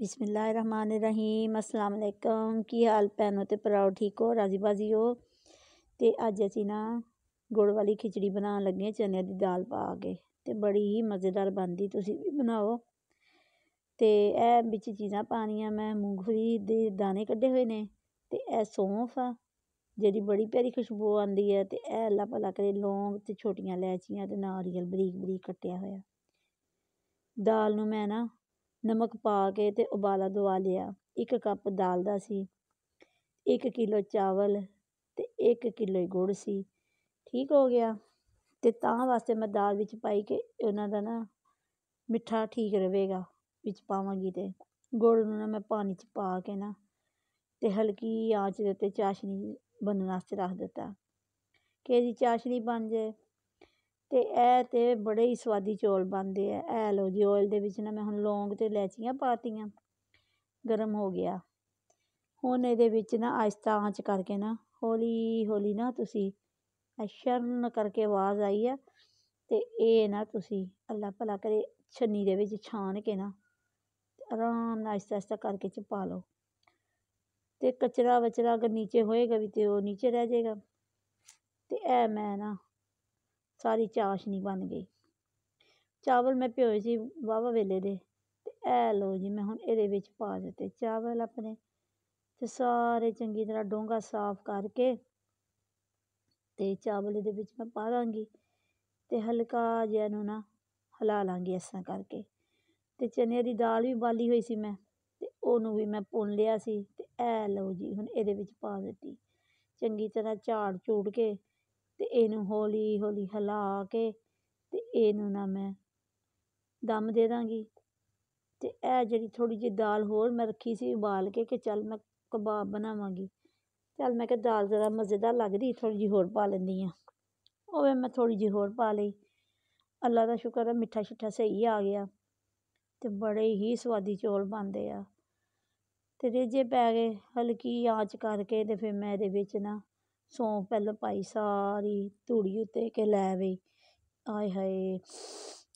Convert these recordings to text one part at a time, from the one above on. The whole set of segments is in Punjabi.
ਰਹੀਮ ਅਸਲਾਮ ਅਲੈਕਮ ਕੀ ਹਾਲ ਪੈਨੋ ਤੇ ਪਰਾਉ ਠੀਕ ਹੋ ਰਾਜੀ ਬਾਜੀ ਹੋ ਤੇ ਅੱਜ ਅਸੀਂ ਨਾ ਗੁੜ ਵਾਲੀ ਖਿਚੜੀ ਬਣਾਉਣ ਲੱਗੇ ਚਨੇ ਦੀ ਦਾਲ ਪਾ ਕੇ ਤੇ ਬੜੀ ਹੀ ਮਜ਼ੇਦਾਰ ਬਣਦੀ ਤੁਸੀਂ ਵੀ ਬਣਾਓ ਤੇ ਇਹ ਵਿੱਚ ਚੀਜ਼ਾਂ ਪਾਣੀਆਂ ਮੈਂ ਮੂੰਗਫਲੀ ਦੇ ਦਾਣੇ ਕੱਢੇ ਹੋਏ ਨੇ ਤੇ ਇਹ ਸੌਂਫ ਆ ਜਿਹੜੀ ਬੜੀ ਪਿਆਰੀ ਖੁਸ਼ਬੂ ਆਉਂਦੀ ਹੈ ਤੇ ਇਹ ਅੱਲਾ ਭਲਾ ਕਰੇ ਲੌਂਗ ਤੇ ਛੋਟੀਆਂ ਲੈਚੀਆਂ ਤੇ ਨਾਰੀਅਲ ਬਰੀਕ ਬਰੀਕ ਕੱਟਿਆ ਹੋਇਆ ਦਾਲ ਨੂੰ ਮੈਂ ਨਾ ਨਮਕ ਪਾ ਕੇ ਤੇ ਉਬਾਲਾ ਦਵਾ ਲਿਆ ਇੱਕ ਕੱਪ ਦਾਲ ਦਾ ਸੀ ਇੱਕ ਕਿਲੋ ਚਾਵਲ ਤੇ ਇੱਕ ਕਿਲੋ ਗੁੜ ਸੀ ਠੀਕ ਹੋ ਗਿਆ ਤੇ ਤਾਂ ਵਾਸਤੇ ਮੈਂ ਦਾਲ ਵਿੱਚ ਪਾਈ ਕਿ ਉਹਨਾਂ ਦਾ ਨਾ ਮਿੱਠਾ ਠੀਕ ਰਹੇਗਾ ਵਿੱਚ ਪਾਵਾਂਗੀ ਤੇ ਗੁੜ ਨੂੰ ਨਾ ਮੈਂ ਪਾਣੀ 'ਚ ਪਾ ਕੇ ਨਾ ਤੇ ਹਲਕੀ ਆਂਚ ਦੇ ਉੱਤੇ ਚਾਸ਼ਨੀ ਬਣਨ ਵਾਸਤੇ ਰੱਖ ਦਿੱਤਾ ਕਿ ਇਹਦੀ ਚਾਸ਼ਨੀ ਬਣ ਜਾਏ ਤੇ ਇਹ ਤੇ ਬੜੇ ਹੀ ਸਵਾਦੀ ਚੌਲ ਬਣਦੇ ਆ ਇਹ ਲੋ ਜੀ ਓਇਲ ਦੇ ਵਿੱਚ ਨਾ ਮੈਂ ਹੁਣ ਲੌਂਗ ਤੇ ਲੈਚੀਆਂ ਪਾਤੀਆਂ ਗਰਮ ਹੋ ਗਿਆ ਹੁਣ ਇਹਦੇ ਵਿੱਚ ਨਾ ਆਇਸਤਾ ਆਂਚ ਕਰਕੇ ਨਾ ਹੌਲੀ ਹੌਲੀ ਨਾ ਤੁਸੀਂ ਅਸ਼ਰਨ ਕਰਕੇ ਆਵਾਜ਼ ਆਈ ਆ ਤੇ ਇਹ ਨਾ ਤੁਸੀਂ ਅੱਲਾ ਭਲਾ ਕਰੇ ਛੰਨੀ ਦੇ ਵਿੱਚ ਛਾਣ ਕੇ ਨਾ ਆਰਾਮ ਨਾਲ ਆਇਸਤਾ ਆਹਿਸਤਾ ਕਰਕੇ ਚ ਪਾ ਲਓ ਤੇ ਕਚਰਾ ਵਚਰਾ ਅਗਰ ਨੀਚੇ ਹੋਏਗਾ ਵੀ ਤੇ ਉਹ ਨੀਚੇ ਰਹਿ ਜਾਏਗਾ ਤੇ ਇਹ ਮੈਂ ਨਾ ਸਾਰੀ ਚਾਸ਼ਨੀ ਬਣ ਗਈ ਚਾਵਲ ਮੈਂ ਭਿਓਂਏ ਸੀ ਵਾਹਵਾ ਵੇਲੇ ਦੇ ਤੇ ਇਹ ਲਓ ਜੀ ਮੈਂ ਹੁਣ ਇਹਦੇ ਵਿੱਚ ਪਾ ਦਿੱਤੇ ਚਾਵਲ ਆਪਣੇ ਤੇ ਸਾਰੇ ਚੰਗੀ ਤਰ੍ਹਾਂ ਡੋਂਗਾ ਸਾਫ਼ ਕਰਕੇ ਤੇ ਚਾਵਲ ਇਹਦੇ ਵਿੱਚ ਮੈਂ ਪਾ ਦਾਂਗੀ ਤੇ ਹਲਕਾ ਜਿਹਾ ਇਹਨੂੰ ਨਾ ਹਿਲਾ ਲਾਂਗੀ ਇਸ ਤਰ੍ਹਾਂ ਕਰਕੇ ਤੇ ਚਨੇ ਦੀ ਦਾਲ ਵੀ ਬਾਲੀ ਹੋਈ ਸੀ ਮੈਂ ਤੇ ਉਹਨੂੰ ਵੀ ਮੈਂ ਭੁੰਨ ਲਿਆ ਸੀ ਤੇ ਇਹ ਲਓ ਜੀ ਹੁਣ ਇਹਦੇ ਵਿੱਚ ਪਾ ਦਿੱਤੀ ਚੰਗੀ ਤਰ੍ਹਾਂ ਝਾੜ ਝੂੜ ਕੇ ਤੇ ਇਹਨੂੰ ਹੌਲੀ ਹੌਲੀ ਹਿਲਾ ਕੇ ਤੇ ਇਹਨੂੰ ਨਾ ਮੈਂ ਦਮ ਦੇ ਦਾਂਗੀ ਤੇ ਇਹ ਜਿਹੜੀ ਥੋੜ੍ਹੀ ਜਿਹੀ ਦਾਲ ਹੋਰ ਮੈਂ ਰੱਖੀ ਸੀ ਉਬਾਲ ਕੇ ਕਿ ਚੱਲ ਮੈਂ ਕਬਾਬ ਬਣਾਵਾਂਗੀ ਚੱਲ ਮੈਂ ਕਿਹਾ ਦਾਲ ਜ਼ਰਾ ਮਜ਼ੇਦਾਰ ਲੱਗਦੀ ਥੋੜ੍ਹੀ ਜਿਹੀ ਹੋਰ ਪਾ ਲੈਂਦੀ ਹਾਂ ਉਵੇਂ ਮੈਂ ਥੋੜ੍ਹੀ ਜਿਹੀ ਹੋਰ ਪਾ ਲਈ ਅੱਲਾ ਦਾ ਸ਼ੁਕਰ ਹੈ ਮਿੱਠਾ ਸ਼ਿੱਠਾ ਸਹੀ ਆ ਗਿਆ ਤੇ ਬੜੇ ਹੀ ਸਵਾਦੀ ਚੌਲ ਬਣਦੇ ਆ ਤੇ ਜੇ ਪੈ ਗਏ ਹਲਕੀ ਆਂਚ ਕਰਕੇ ਤੇ ਫਿਰ ਮੈਂ ਇਹਦੇ ਵਿੱਚ ਨਾ ਸੌਂਫ ਪਹਿਲਾਂ ਪਾਈ ਸਾਰੀ ਧੂੜੀ ਉੱਤੇ ਕੇ ਲੈ ਵੇ ਆਏ ਹਾਏ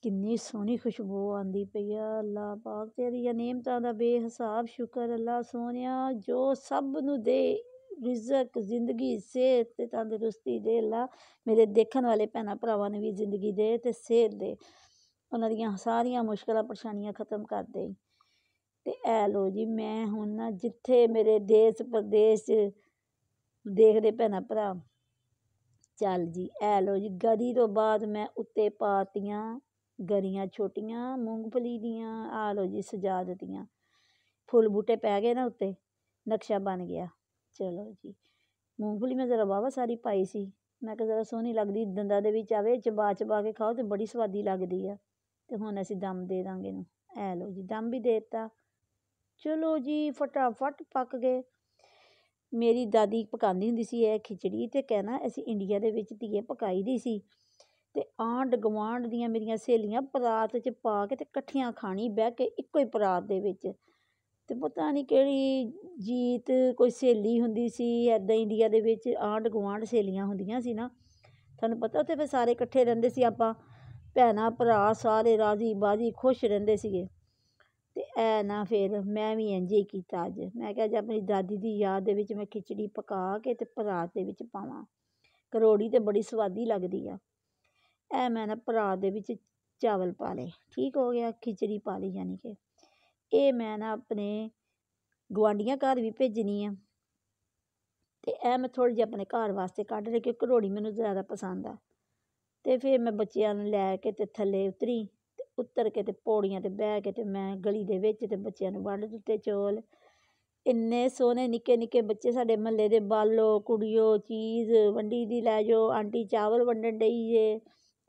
ਕਿੰਨੀ ਸੋਹਣੀ ਖੁਸ਼ਬੂ ਆਂਦੀ ਪਈ ਆ ਅੱਲਾ ਪਾਕ ਤੇਰੀਆਂ ਨੇਮਤਾਂ ਦਾ ਬੇਹਿਸਾਬ ਸ਼ੁਕਰ ਅੱਲਾ ਸੋਹਣਿਆ ਜੋ ਸਭ ਨੂੰ ਦੇ ਰਿਜ਼ਕ ਜ਼ਿੰਦਗੀ ਸਿਹਤ ਤੇ ਤੰਦਰੁਸਤੀ ਦੇ ਅੱਲਾ ਮੇਰੇ ਦੇਖਣ ਵਾਲੇ ਭੈਣਾਂ ਭਰਾਵਾਂ ਨੂੰ ਵੀ ਜ਼ਿੰਦਗੀ ਦੇ ਤੇ ਸਿਹਤ ਦੇ ਉਹਨਾਂ ਦੀਆਂ ਸਾਰੀਆਂ ਮੁਸ਼ਕਲਾਂ ਪਰੇਸ਼ਾਨੀਆਂ ਖਤਮ ਕਰ ਦੇ ਤੇ ਐ ਲੋ ਜੀ ਮੈਂ ਹੁਣ ਨਾ ਜਿੱਥੇ ਮੇਰੇ ਦੇਸ਼ ਪ੍ਰਦੇਸ਼ ਦੇਖਦੇ ਭੈਣਾ ਭਰਾ ਚੱਲ ਜੀ ਐ ਲੋ ਜੀ ਗਦੀ ਤੋਂ ਬਾਅਦ ਮੈਂ ਉੱਤੇ ਪਾਤੀਆਂ ਗਰੀਆਂ ਛੋਟੀਆਂ ਮੂੰਗਫਲੀ ਦੀਆਂ ਆ ਲੋ ਜੀ ਸਜਾ ਦਿੱਤੀਆਂ ਫੁੱਲ ਬੂਟੇ ਪੈ ਗਏ ਨਾ ਉੱਤੇ ਨਕਸ਼ਾ ਬਣ ਗਿਆ ਚਲੋ ਜੀ ਮੂੰਗਫਲੀ ਮੈਂ ਜ਼ਰਾ ਬਾਬਾ ਸਾਰੀ ਪਾਈ ਸੀ ਮੈਂ ਕਿਹਾ ਜ਼ਰਾ ਸੋਹਣੀ ਲੱਗਦੀ ਦੰਦਾਂ ਦੇ ਵਿੱਚ ਆਵੇ ਚਬਾ ਚਬਾ ਕੇ ਖਾਓ ਤੇ ਬੜੀ ਸਵਾਦੀ ਲੱਗਦੀ ਆ ਤੇ ਹੁਣ ਅਸੀਂ ਦਮ ਦੇ ਦਾਂਗੇ ਇਹਨੂੰ ਐ ਲੋ ਜੀ ਦਮ ਵੀ ਦੇ ਦਿੱਤਾ ਚਲੋ ਜੀ ਫਟਾਫਟ ਪੱਕ ਗਏ ਮੇਰੀ ਦਾਦੀ ਪਕਾਉਂਦੀ ਹੁੰਦੀ ਸੀ ਇਹ ਖਿਚੜੀ ਤੇ ਕਹਿਣਾ ਅਸੀਂ ਇੰਡੀਆ ਦੇ ਵਿੱਚ ਧੀਏ ਪਕਾਈ ਦੀ ਸੀ ਤੇ ਆਂਡ ਗਵਾਂਡ ਦੀਆਂ ਮੇਰੀਆਂ ਸਹੇਲੀਆਂ ਪਰਾਤ 'ਚ ਪਾ ਕੇ ਤੇ ਇਕੱਠੀਆਂ ਖਾਣੀ ਬਹਿ ਕੇ ਇੱਕੋ ਹੀ ਪਰਾਤ ਦੇ ਵਿੱਚ ਤੇ ਪਤਾ ਨਹੀਂ ਕਿਹੜੀ ਜੀਤ ਕੋਈ ਸਹੇਲੀ ਹੁੰਦੀ ਸੀ ਐਦਾਂ ਇੰਡੀਆ ਦੇ ਵਿੱਚ ਆਂਡ ਗਵਾਂਡ ਸਹੇਲੀਆਂ ਹੁੰਦੀਆਂ ਸੀ ਨਾ ਤੁਹਾਨੂੰ ਪਤਾ ਉੱਥੇ ਫਿਰ ਸਾਰੇ ਇਕੱਠੇ ਰਹਿੰਦੇ ਸੀ ਆਪਾਂ ਭੈਣਾ ਭਰਾ ਸਾਰੇ ਰਾਜ਼ੀ ਬਾਜ਼ੀ ਖੁਸ਼ ਰਹਿੰਦੇ ਸੀਗੇ ਇਹ ਨਾ ਫਿਰ ਮੈਂ ਵੀ ਇੰਝ ਹੀ ਕੀਤਾ ਅੱਜ ਮੈਂ ਕਿਹਾ ਅੱਜ ਆਪਣੀ ਦਾਦੀ ਦੀ ਯਾਦ ਦੇ ਵਿੱਚ ਮੈਂ ਖਿਚੜੀ ਪਕਾ ਕੇ ਤੇ ਪਰਾਤ ਦੇ ਵਿੱਚ ਪਾਵਾਂ ਕਰੋੜੀ ਤੇ ਬੜੀ ਸਵਾਦੀ ਲੱਗਦੀ ਆ ਇਹ ਮੈਂ ਨਾ ਪਰਾਤ ਦੇ ਵਿੱਚ ਚਾਵਲ ਪਾ ਲਏ ਠੀਕ ਹੋ ਗਿਆ ਖਿਚੜੀ ਪਾ ਲਈ ਯਾਨੀ ਕਿ ਇਹ ਮੈਂ ਨਾ ਆਪਣੇ ਗੁਆਂਢੀਆਂ ਘਰ ਵੀ ਭੇਜਣੀ ਆ ਤੇ ਇਹ ਮੈਂ ਥੋੜ੍ਹੀ ਜਿਹੀ ਆਪਣੇ ਘਰ ਵਾਸਤੇ ਕੱਢ ਲਈ ਕਿਉਂਕਿ ਕਰੋੜੀ ਮੈਨੂੰ ਜ਼ਿਆਦਾ ਪਸੰਦ ਆ ਤੇ ਫਿਰ ਮੈਂ ਬੱਚਿਆਂ ਨੂੰ ਲੈ ਕੇ ਤੇ ਥੱਲੇ ਉਤਰੀ ਉੱਤਰ ਕੇ ਤੇ ਪੌੜੀਆਂ 'ਤੇ ਬਹਿ ਕੇ ਤੇ ਮੈਂ ਗਲੀ ਦੇ ਵਿੱਚ ਤੇ ਬੱਚਿਆਂ ਨੂੰ ਵੰਡ ਦਿੱਤੇ ਚੌਲ ਇੰਨੇ ਸੋਹਣੇ ਨਿੱਕੇ ਨਿੱਕੇ ਬੱਚੇ ਸਾਡੇ ਮੁਹੱਲੇ ਦੇ ਬਾਲੋ ਕੁੜੀਓ ਚੀਜ਼ ਵੰਡੀ ਦੀ ਲੈ ਜਾਓ ਆਂਟੀ ਚਾਵਲ ਵੰਡਣ ਡਈ ਏ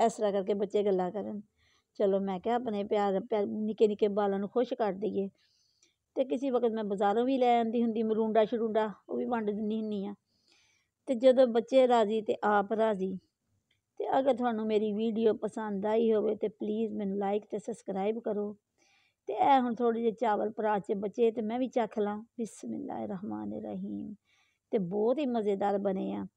ਇਸ ਤਰ੍ਹਾਂ ਕਰਕੇ ਬੱਚੇ ਗੱਲਾਂ ਕਰਨ ਚਲੋ ਮੈਂ ਕਿਹਾ ਆਪਣੇ ਪਿਆਰ ਨਿੱਕੇ ਨਿੱਕੇ ਬਾਲਾਂ ਨੂੰ ਖੁਸ਼ ਕਰ ਦਈਏ ਤੇ ਕਿਸੇ ਵਕਤ ਮੈਂ ਬਾਜ਼ਾਰੋਂ ਵੀ ਲੈ ਆਂਦੀ ਹੁੰਦੀ ਮਰੂੰਡਾ ਸ਼ਰੂੰਡਾ ਉਹ ਵੀ ਵੰਡ ਦਿੰਨੀ ਹੁੰਨੀ ਆ ਤੇ ਜਦੋਂ ਬੱਚੇ ਰਾਜ਼ੀ ਤੇ ਆਪ ਰਾਜ਼ੀ ਅਗਰ ਤੁਹਾਨੂੰ ਮੇਰੀ ਵੀਡੀਓ ਪਸੰਦ ਆਈ ਹੋਵੇ ਤੇ ਪਲੀਜ਼ ਮੈਨੂੰ ਲਾਈਕ ਤੇ ਸਬਸਕ੍ਰਾਈਬ ਕਰੋ ਤੇ ਇਹ ਹੁਣ ਥੋੜੀ ਜਿਹੀ ਚਾਵਲ ਪਰਾਤ 'ਚ ਬਚੇ ਤੇ ਮੈਂ ਵੀ ਚੱਖ ਲਾਂ ਬਿਸਮਿਲ੍ਲਾਹਿਰ ਰਹਿਮਾਨਿਰ ਰਹੀਮ ਤੇ ਬਹੁਤ ਹੀ ਮਜ਼ੇਦਾਰ ਬਣੇ ਆ